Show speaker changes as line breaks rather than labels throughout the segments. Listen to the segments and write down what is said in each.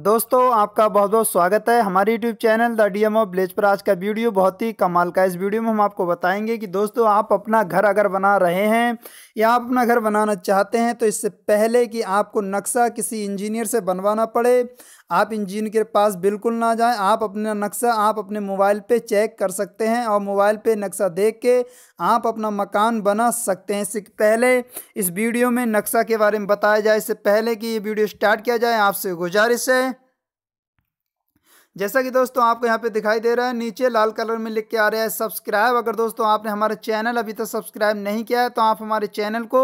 दोस्तों आपका बहुत बहुत स्वागत है हमारे YouTube channel the D M of blaze पर आज का वीडियो बहुत ही कमाल का इस वीडियो में हम आपको बताएंगे कि दोस्तों आप अपना घर अगर बना रहे हैं या आप अपना घर बनाना चाहते हैं तो इससे पहले कि आपको नक्शा किसी इंजीनियर से बनवाना पड़े आप इंजीन के पास बिल्कुल ना जाएं आप अपना नक्शा आप अपने मोबाइल पे चेक कर सकते हैं और मोबाइल पे नक्शा देख के आप अपना मकान बना सकते हैं इससे पहले इस वीडियो में नक्शा के बारे में बताया जाए इससे पहले कि ये वीडियो स्टार्ट किया जाए आपसे गुजारिश है जैसा कि दोस्तों आपको यहाँ पे दिखाई दे रहा है नीचे लाल कलर में लिख के आ रहा है सब्सक्राइब अगर दोस्तों आपने हमारे चैनल अभी तक सब्सक्राइब नहीं किया है तो आप हमारे चैनल को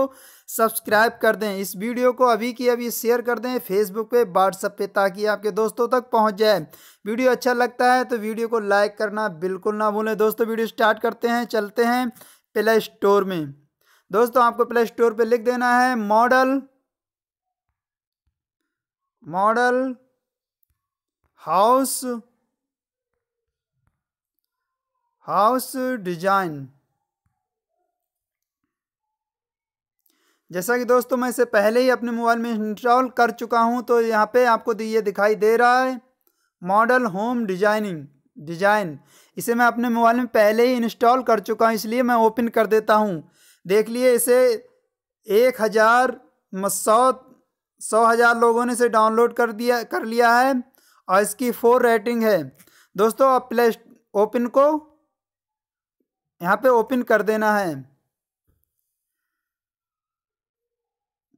सब्सक्राइब कर दें इस वीडियो को अभी की अभी शेयर कर दें फेसबुक पे व्हाट्सअप पे ताकि आपके दोस्तों तक पहुँच जाए वीडियो अच्छा लगता है तो वीडियो को लाइक करना बिल्कुल ना भूलें दोस्तों वीडियो स्टार्ट करते हैं चलते हैं प्ले स्टोर में दोस्तों आपको प्ले स्टोर पर लिख देना है model model house house design जैसा कि दोस्तों मैं इसे पहले ही अपने मोबाइल में इंस्टॉल कर चुका हूं तो यहाँ पे आपको ये दिखाई दे रहा है मॉडल होम डिजाइनिंग डिजाइन इसे मैं अपने मोबाइल में पहले ही इंस्टॉल कर चुका हूं इसलिए मैं ओपन कर देता हूं देख लिए इसे एक हज़ार सौ सौ हज़ार लोगों ने इसे डाउनलोड कर दिया कर लिया है और इसकी फोर रेटिंग है दोस्तों आप प्ले ओपन को यहाँ पे ओपन कर देना है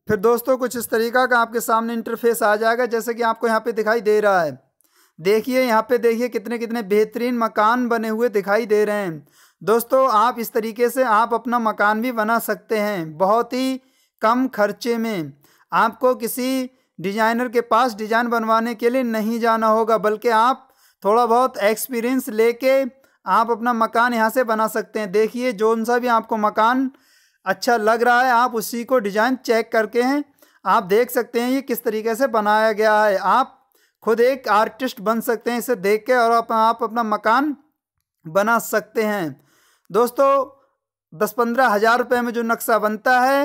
फिर दोस्तों कुछ इस तरीका का आपके सामने इंटरफेस आ जाएगा जैसे कि आपको यहाँ पे दिखाई दे रहा है देखिए यहाँ पे देखिए कितने कितने बेहतरीन मकान बने हुए दिखाई दे रहे हैं दोस्तों आप इस तरीके से आप अपना मकान भी बना सकते हैं बहुत ही कम खर्चे में आपको किसी डिज़ाइनर के पास डिज़ाइन बनवाने के लिए नहीं जाना होगा बल्कि आप थोड़ा बहुत एक्सपीरियंस लेके आप अपना मकान यहाँ से बना सकते हैं देखिए जौन सा भी आपको मकान अच्छा लग रहा है आप उसी को डिज़ाइन चेक करके हैं आप देख सकते हैं ये किस तरीके से बनाया गया है आप खुद एक आर्टिस्ट बन सकते हैं इसे देख के और आप, आप अपना मकान बना सकते हैं दोस्तों दस पंद्रह हज़ार रुपये में जो नक्शा बनता है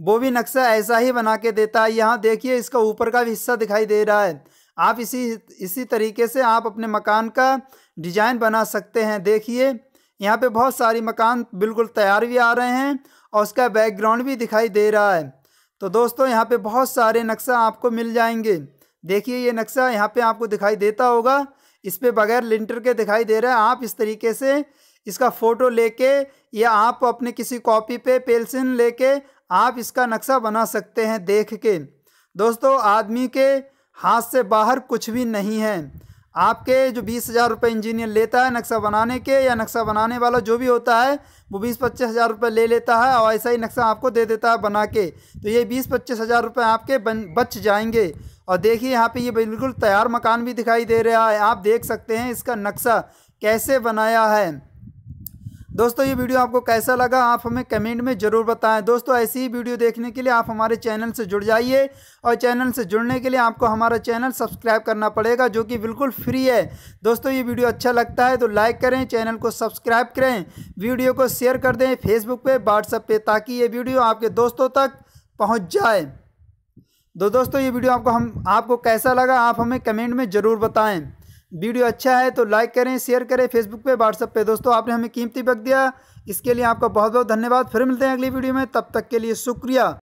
वो भी नक्शा ऐसा ही बना के देता है यहाँ देखिए इसका ऊपर का भी हिस्सा दिखाई दे रहा है आप इसी इसी तरीके से आप अपने मकान का डिजाइन बना सकते हैं देखिए यहाँ पे बहुत सारी मकान बिल्कुल तैयार भी आ रहे हैं और उसका बैकग्राउंड भी दिखाई दे रहा है तो दोस्तों यहाँ पे बहुत सारे नक्शा आपको मिल जाएंगे देखिए ये नक्शा यहाँ पे आपको दिखाई देता होगा इस पर बगैर लिंटर के दिखाई दे रहा है आप इस तरीके से इसका फ़ोटो लेके या आप अपने किसी कॉपी पे पेंसिल लेके आप इसका नक्शा बना सकते हैं देख के दोस्तों आदमी के हाथ से बाहर कुछ भी नहीं है आपके जो बीस हज़ार रुपये इंजीनियर लेता है नक्शा बनाने के या नक्शा बनाने वाला जो भी होता है वो बीस पच्चीस हज़ार रुपये ले लेता है और ऐसा ही नक्शा आपको दे देता है बना के तो ये बीस पच्चीस हज़ार रुपये आपके बन बच जाएंगे और देखिए यहाँ पे ये बिल्कुल तैयार मकान भी दिखाई दे रहा है आप देख सकते हैं इसका नक्शा कैसे बनाया है दोस्तों ये वीडियो आपको कैसा लगा आप हमें कमेंट में ज़रूर बताएं दोस्तों ऐसी ही वीडियो देखने के लिए आप हमारे चैनल से जुड़ जाइए और चैनल से जुड़ने के लिए आपको हमारा चैनल सब्सक्राइब करना पड़ेगा जो कि बिल्कुल फ्री है दोस्तों ये वीडियो अच्छा लगता है तो लाइक करें चैनल को सब्सक्राइब करें वीडियो को शेयर कर दें फेसबुक पर व्हाट्सएप पर ताकि ये वीडियो आपके दोस्तों तक पहुँच जाए तो दोस्तों ये वीडियो आपको हम आपको कैसा लगा आप हमें कमेंट में ज़रूर बताएँ वीडियो अच्छा है तो लाइक करें शेयर करें फेसबुक पे व्हाट्सअप पे दोस्तों आपने हमें कीमती वक्त दिया इसके लिए आपका बहुत बहुत धन्यवाद फिर मिलते हैं अगली वीडियो में तब तक के लिए शुक्रिया